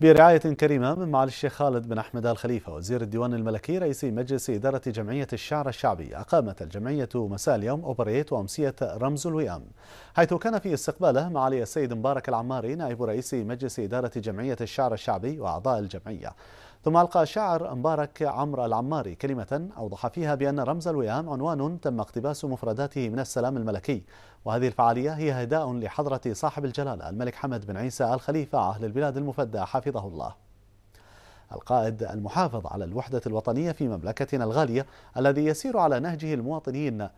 برعاية كريمة من معالي الشيخ خالد بن أحمد الخليفة وزير الديوان الملكي رئيس مجلس إدارة جمعية الشعر الشعبي أقامت الجمعية مساء اليوم أوبريت وأمسية رمز الوئام حيث كان في استقباله معالي السيد مبارك العماري نائب رئيس مجلس إدارة جمعية الشعر الشعبي وأعضاء الجمعية ثم ألقى الشاعر مبارك عمرو العماري كلمة أوضح فيها بأن رمز الوئام عنوان تم اقتباس مفرداته من السلام الملكي وهذه الفعالية هي هداء لحضرة صاحب الجلالة الملك حمد بن عيسى الخليفة أهل البلاد المفدى حفظه الله القائد المحافظ على الوحدة الوطنية في مملكتنا الغالية الذي يسير على نهجه المواطنين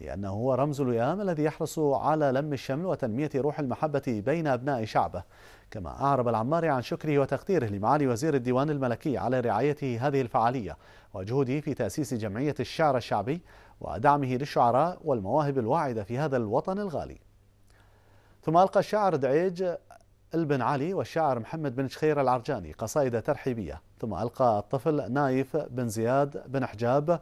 لأنه هو رمز الوئام الذي يحرص على لم الشمل وتنمية روح المحبة بين أبناء شعبه كما أعرب العماري عن شكره وتقديره لمعالي وزير الديوان الملكي على رعايته هذه الفعالية وجهوده في تأسيس جمعية الشعر الشعبي ودعمه للشعراء والمواهب الواعدة في هذا الوطن الغالي ثم ألقى الشاعر دعيج البن علي والشاعر محمد بن شخير العرجاني قصائد ترحيبية ثم ألقى الطفل نايف بن زياد بن حجاب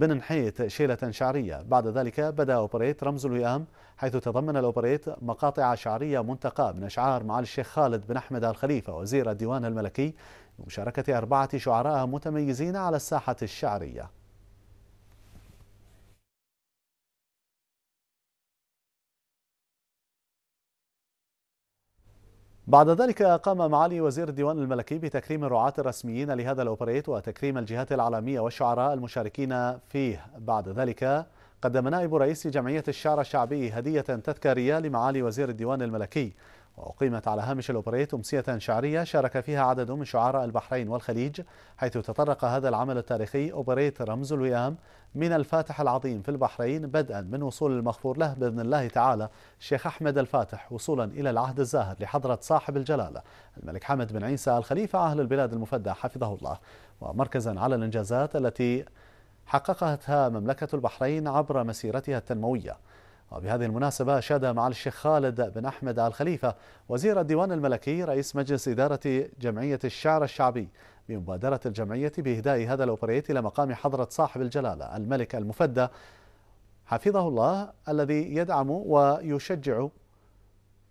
بننحيت شيلة شعرية بعد ذلك بدأ أوبريت رمز الوئام حيث تضمن الأوبريت مقاطع شعرية منتقاة من أشعار معالي الشيخ خالد بن أحمد الخليفة وزير الديوان الملكي بمشاركة أربعة شعراء متميزين على الساحة الشعرية بعد ذلك قام معالي وزير الديوان الملكي بتكريم الرعاة الرسميين لهذا الأوبريت وتكريم الجهات العالمية والشعراء المشاركين فيه بعد ذلك قدم نائب رئيس جمعية الشعر الشعبي هدية تذكارية لمعالي وزير الديوان الملكي وأقيمت على هامش الأوبريت أمسية شعرية شارك فيها عدد من شعراء البحرين والخليج حيث تطرق هذا العمل التاريخي أوبريت رمز الوئام من الفاتح العظيم في البحرين بدءا من وصول المغفور له بإذن الله تعالى الشيخ أحمد الفاتح وصولا إلى العهد الزاهر لحضرة صاحب الجلالة الملك حمد بن عيسى الخليفة أهل البلاد المفدى حفظه الله ومركزا على الإنجازات التي حققتها مملكة البحرين عبر مسيرتها التنموية وبهذه المناسبة شاد معالي الشيخ خالد بن أحمد آل خليفة وزير الديوان الملكي رئيس مجلس إدارة جمعية الشعر الشعبي بمبادرة الجمعية بإهداء هذا الأوبريت إلى مقام حضرة صاحب الجلالة الملك المفدى حفظه الله الذي يدعم ويشجع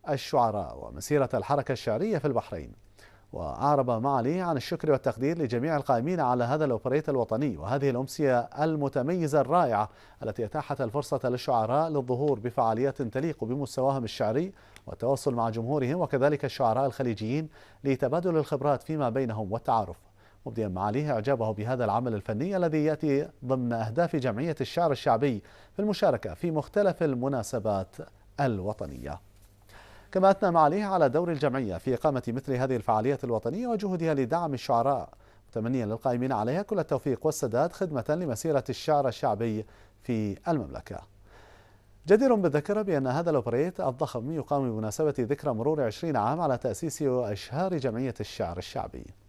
الشعراء ومسيرة الحركة الشعرية في البحرين وأعرب معاليه عن الشكر والتقدير لجميع القائمين على هذا الأوبريت الوطني وهذه الأمسية المتميزة الرائعة التي أتاحت الفرصة للشعراء للظهور بفعاليات تليق بمستواهم الشعري والتواصل مع جمهورهم وكذلك الشعراء الخليجيين لتبادل الخبرات فيما بينهم والتعارف مبديا معاليه إعجابه بهذا العمل الفني الذي يأتي ضمن أهداف جمعية الشعر الشعبي في المشاركة في مختلف المناسبات الوطنيه كما أثنى معاليه على دور الجمعية في إقامة مثل هذه الفعاليات الوطنية وجهودها لدعم الشعراء متمنيا للقائمين عليها كل التوفيق والسداد خدمة لمسيرة الشعر الشعبي في المملكة جدير بالذكر بأن هذا الأوبريت الضخم يقام بمناسبة ذكرى مرور 20 عام على تأسيس وإشهار جمعية الشعر الشعبي